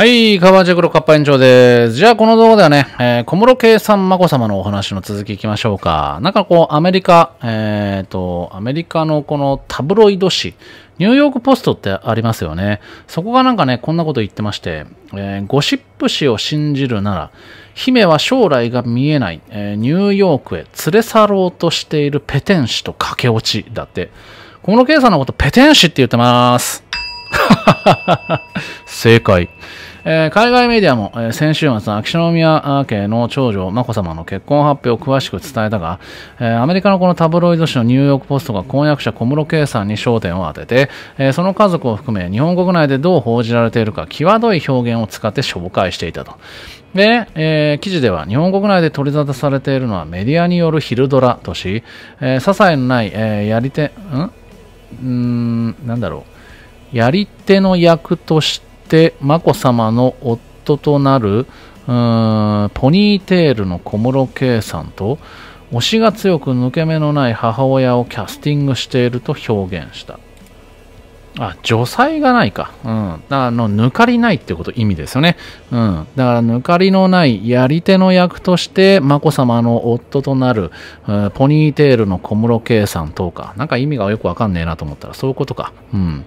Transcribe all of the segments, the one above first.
はい、カバージェクロカッパ延長です。じゃあこの動画ではね、えー、小室圭さん眞さ様のお話の続きいきましょうか。なんかこう、アメリカ、えっ、ー、と、アメリカのこのタブロイド紙、ニューヨークポストってありますよね。そこがなんかね、こんなこと言ってまして、えー、ゴシップ誌を信じるなら、姫は将来が見えない、えー、ニューヨークへ連れ去ろうとしているペテン師と駆け落ちだって。小室圭さんのことペテン師って言ってます。正解。えー、海外メディアも、えー、先週末、秋篠宮家の長女、眞子さまの結婚発表を詳しく伝えたが、えー、アメリカのこのタブロイド紙のニューヨークポストが婚約者小室圭さんに焦点を当てて、えその家族を含め、日本国内でどう報じられているか、際どい表現を使って紹介していたと。で、えー、記事では日本国内で取り沙汰されているのはメディアによる昼ドラとし、えー、些細のない、えー、やり手、んうん、なんだろう。やり手の役として、して眞子さまの夫となるうーんポニーテールの小室圭さんと推しが強く抜け目のない母親をキャスティングしていると表現したあ除才がないか、うん、だあの抜かりないってこと意味ですよね、うん、だから抜かりのないやり手の役として眞子さまの夫となる、えポニーテールの小室圭さんとかなんか意味がよくわかんねえなと思ったらそういうことか、うん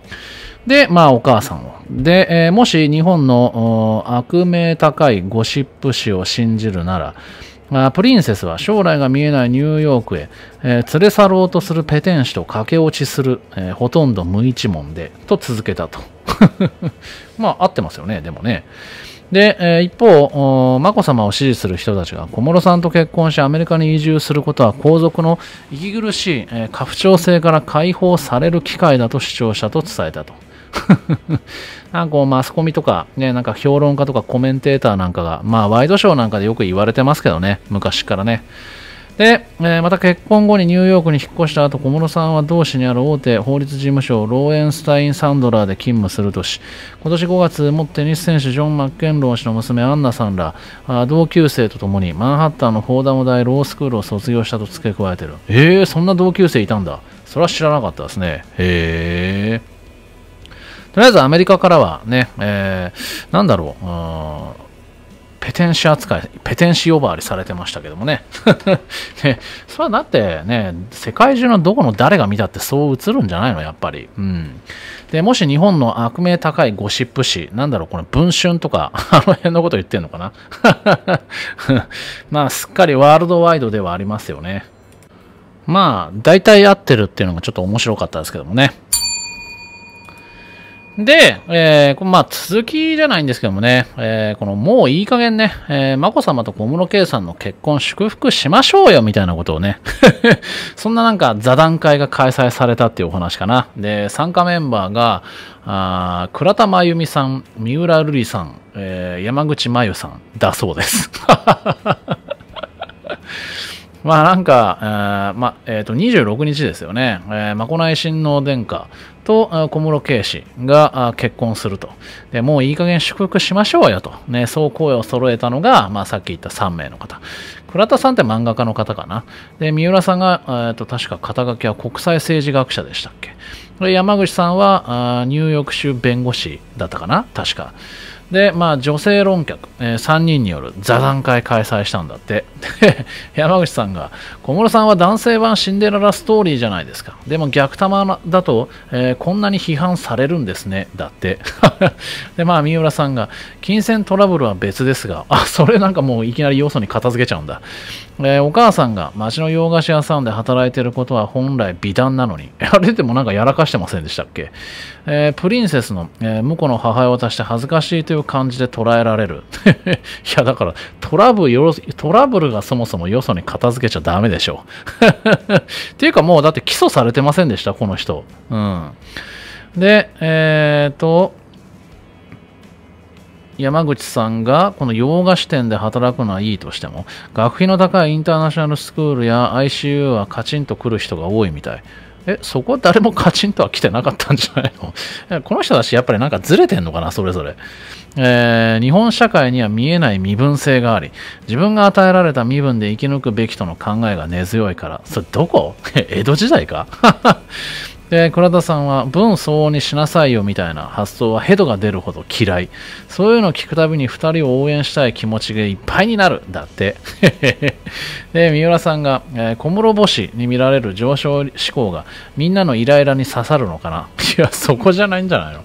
で、まあ、お母さんを。で、えー、もし日本の悪名高いゴシップ誌を信じるなら、あプリンセスは将来が見えないニューヨークへ、えー、連れ去ろうとするペテン師と駆け落ちする、えー、ほとんど無一文で、と続けたと。まあ、合ってますよね、でもね。で、えー、一方、眞子さまを支持する人たちが小室さんと結婚しアメリカに移住することは皇族の息苦しい、え家父長制から解放される機会だと主張したと伝えたと。なんかマスコミとか、ね、なんか評論家とかコメンテーターなんかが、まあ、ワイドショーなんかでよく言われてますけどね、昔からね。で、えー、また結婚後にニューヨークに引っ越した後、小室さんは同市にある大手法律事務所、ローエンスタイン・サンドラーで勤務するとし、今年5月、もテニス選手ジョン・マッケンロー氏の娘、アンナさんら、あ同級生と共にマンハッタンのフォーダム大ロースクールを卒業したと付け加えてる。えー、そんな同級生いたんだ。それは知らなかったですね。へえ。とりあえずアメリカからはね、えー、なんだろう、うペテンシ扱い、ペテンシ呼ばわりされてましたけどもね。ねそれはだってね、世界中のどこの誰が見たってそう映るんじゃないの、やっぱり。うん。で、もし日本の悪名高いゴシップ誌、なんだろう、この文春とか、あの辺のこと言ってんのかな。まあ、すっかりワールドワイドではありますよね。まあ、大体合ってるっていうのがちょっと面白かったですけどもね。で、えー、まあ、続きじゃないんですけどもね、えー、このもういい加減ね、えー、眞子さまと小室圭さんの結婚祝福しましょうよ、みたいなことをね、そんななんか座談会が開催されたっていうお話かな。で、参加メンバーが、あー倉田真由美さん、三浦瑠璃さん、えー、山口真由さんだそうです。まあなんか、えー、まあ、えっ、ー、と、26日ですよね。えー、まこない親王殿下と小室圭氏が結婚すると。で、もういい加減祝福しましょうよと。ね、そう声を揃えたのが、まあさっき言った3名の方。倉田さんって漫画家の方かな。で、三浦さんが、えっ、と、確か肩書きは国際政治学者でしたっけ。山口さんは、ニューヨーク州弁護士だったかな確か。で、まあ、女性論客、えー、3人による座談会開催したんだって。山口さんが、小室さんは男性版シンデレラストーリーじゃないですか。でも逆玉だと、えー、こんなに批判されるんですね。だって。で、まあ、三浦さんが、金銭トラブルは別ですが、あ、それなんかもういきなり要素に片付けちゃうんだ。えー、お母さんが町の洋菓子屋さんで働いてることは本来美談なのに、あれでもなんかやらかしてませんでしたっけ、えー、プリンセスの、えー、婿の母親として恥ずかしいというい感じで捉えられる。いや、だからトラブル、トラブルがそもそもよそに片付けちゃダメでしょ。っていうかもうだって起訴されてませんでした、この人。うん。で、えっ、ー、と、山口さんがこの洋菓子店で働くのはいいとしても学費の高いインターナショナルスクールや ICU はカチンと来る人が多いみたいえ、そこは誰もカチンとは来てなかったんじゃないの この人たちやっぱりなんかずれてんのかな、それぞれ。えー、日本社会には見えない身分性があり、自分が与えられた身分で生き抜くべきとの考えが根強いから。それどこ 江戸時代か で倉田さんは文相応にしなさいよみたいな発想はヘドが出るほど嫌いそういうのを聞くたびに2人を応援したい気持ちがいっぱいになるだって で三浦さんが、えー、小室星に見られる上昇志向がみんなのイライラに刺さるのかないや、そこじゃないんじゃないの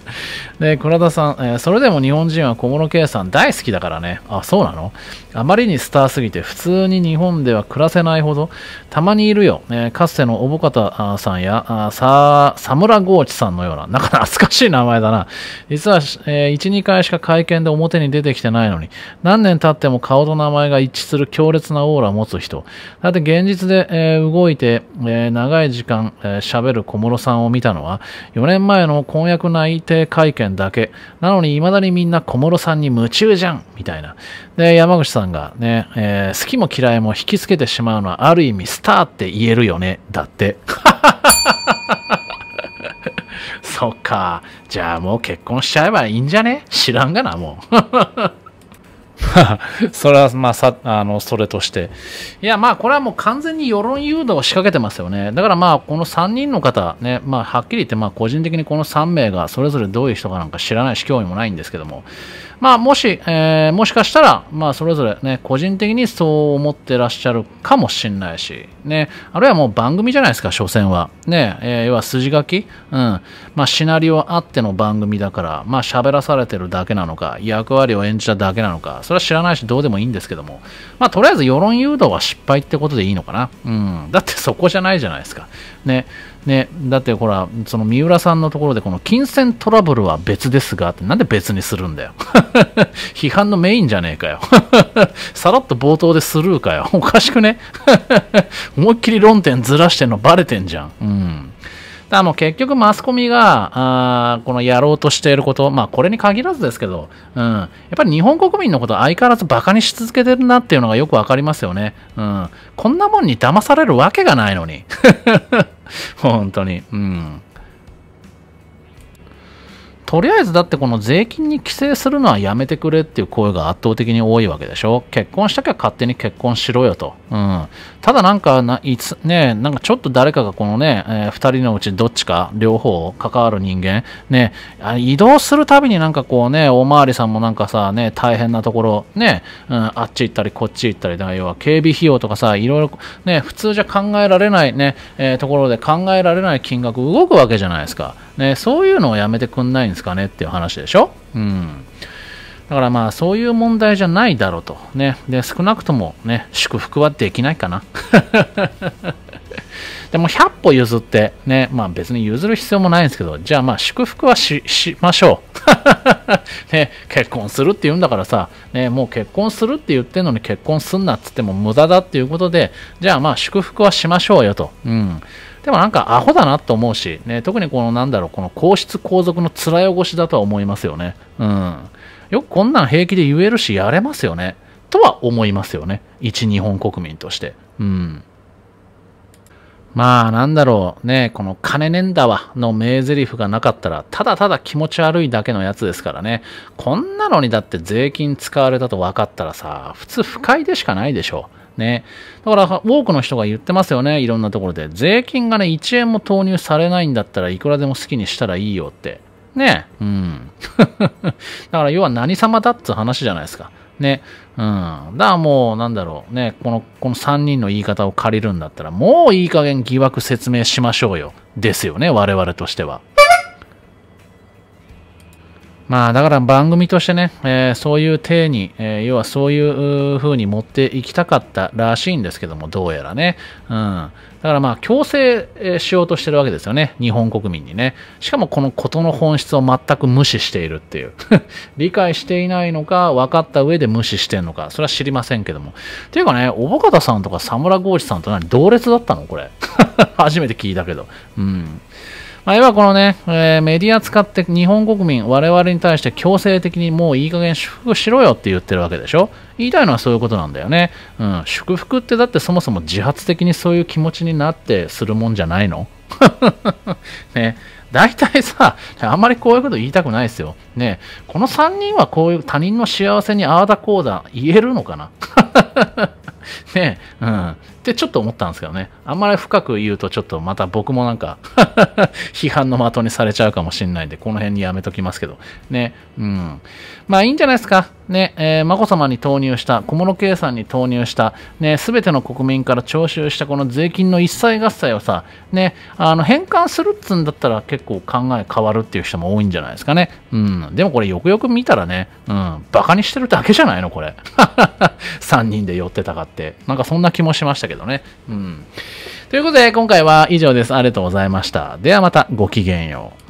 で、倉田さん、えー、それでも日本人は小室圭さん大好きだからね。あ、そうなのあまりにスターすぎて、普通に日本では暮らせないほど、たまにいるよ。えー、かつての小保方さんや、あさ、サムラゴーチさんのような、なんか懐かしい名前だな。実は、えー、1、2回しか会見で表に出てきてないのに、何年経っても顔と名前が一致する強烈なオーラを持つ人。だって現実で、えー、動いて、え長い時間喋、えー、る小室さんを見たのは4年前の婚約内定会見だけなのにいまだにみんな小室さんに夢中じゃんみたいなで山口さんがね、えー、好きも嫌いも引きつけてしまうのはある意味スターって言えるよねだって そっかじゃあもう結婚しちゃえばいいんじゃね知らんがなもう それはまあさあのそれとしていやまあこれはもう完全に世論誘導を仕掛けてますよねだからまあこの3人の方ねまあはっきり言ってまあ個人的にこの3名がそれぞれどういう人かなんか知らないし興味もないんですけどもまあ、もし、えー、もしかしたら、まあ、それぞれね、個人的にそう思ってらっしゃるかもしんないし、ね、あるいはもう番組じゃないですか、所詮は。ね、えー、要は筋書き、うん、まあ、シナリオあっての番組だから、まあ、喋らされてるだけなのか、役割を演じただけなのか、それは知らないし、どうでもいいんですけども、まあ、とりあえず世論誘導は失敗ってことでいいのかな。うん、だってそこじゃないじゃないですか。ね、ね、だってほら、その三浦さんのところで、この金銭トラブルは別ですがって、なんで別にするんだよ。批判のメインじゃねえかよ。さらっと冒頭でスルーかよ。おかしくね 思いっきり論点ずらしてんのバレてんじゃん。うん。だからもう結局マスコミが、あこのやろうとしていること、まあこれに限らずですけど、うん、やっぱり日本国民のこと相変わらず馬鹿にし続けてるなっていうのがよくわかりますよね。うん。こんなもんに騙されるわけがないのに。本当に。うん。とりあえずだってこの税金に規制するのはやめてくれっていう声が圧倒的に多いわけでしょ結婚したきゃ勝手に結婚しろよと。うん。ただなんかいつ、ね、なんかちょっと誰かがこのね、えー、2人のうちどっちか、両方関わる人間、ね、移動するたびになんかこうね、おまわりさんもなんかさ、ね、大変なところ、ね、うん、あっち行ったりこっち行ったりだ、要は警備費用とかさ、いろいろね、普通じゃ考えられないね、えー、ところで考えられない金額動くわけじゃないですか。ね、そういうのをやめてくんないんですかねっていう話でしょ。うん。だからまあそういう問題じゃないだろうと。ね。で、少なくともね、祝福はできないかな。でも100歩譲ってね、まあ別に譲る必要もないんですけど、じゃあまあ祝福はし、しましょう。ね、結婚するって言うんだからさ、ね、もう結婚するって言ってんのに結婚すんなっつっても無駄だっていうことで、じゃあまあ祝福はしましょうよと。うん。でもなんかアホだなと思うし、ね、特にこのなんだろう、この皇室皇族の面汚しだとは思いますよね。うん。よくこんなん平気で言えるし、やれますよね。とは思いますよね。一日本国民として。うん。まあなんだろうね、この金ねんだわの名台詞がなかったら、ただただ気持ち悪いだけのやつですからね。こんなのにだって税金使われたと分かったらさ、普通不快でしかないでしょう。ね。だから、多くの人が言ってますよね。いろんなところで。税金がね、1円も投入されないんだったらいくらでも好きにしたらいいよって。ね。うん。だから要は何様だっつ話じゃないですか。ね。うん。だからもう、なんだろう。ね。この、この3人の言い方を借りるんだったら、もういい加減疑惑説明しましょうよ。ですよね。我々としては。まあだから番組としてね、えー、そういう体に、えー、要はそういう風に持っていきたかったらしいんですけども、どうやらね。うん。だからまあ強制、しようとしてるわけですよね。日本国民にね。しかもこのことの本質を全く無視しているっていう。理解していないのか、分かった上で無視してんのか、それは知りませんけども。ていうかね、おぼかたさんとかサムラゴーさんと何、同列だったのこれ。初めて聞いたけど。うん。まあ、要はこのね、えー、メディア使って日本国民、我々に対して強制的にもういい加減祝福しろよって言ってるわけでしょ言いたいのはそういうことなんだよね。うん、祝福ってだってそもそも自発的にそういう気持ちになってするもんじゃないの ね、大体さ、あんまりこういうこと言いたくないですよ。ね、この3人はこういう他人の幸せにああだこうだ言えるのかな ね、うん。ってちょっと思ったんですけどね。あんまり深く言うとちょっとまた僕もなんか 批判の的にされちゃうかもしれないんで、この辺にやめときますけど。ね。うん。まあいいんじゃないですか。ね。えー、眞子さまに投入した、小室圭さんに投入した、ね、すべての国民から徴収したこの税金の一切合切をさ、ね、あの、返還するっつんだったら結構考え変わるっていう人も多いんじゃないですかね。うん。でもこれよくよく見たらね、うん、バカにしてるだけじゃないのこれ。3 人で寄ってたかって。なんかそんな気もしましたけどね。うん。ということで、今回は以上です。ありがとうございました。ではまた、ごきげんよう。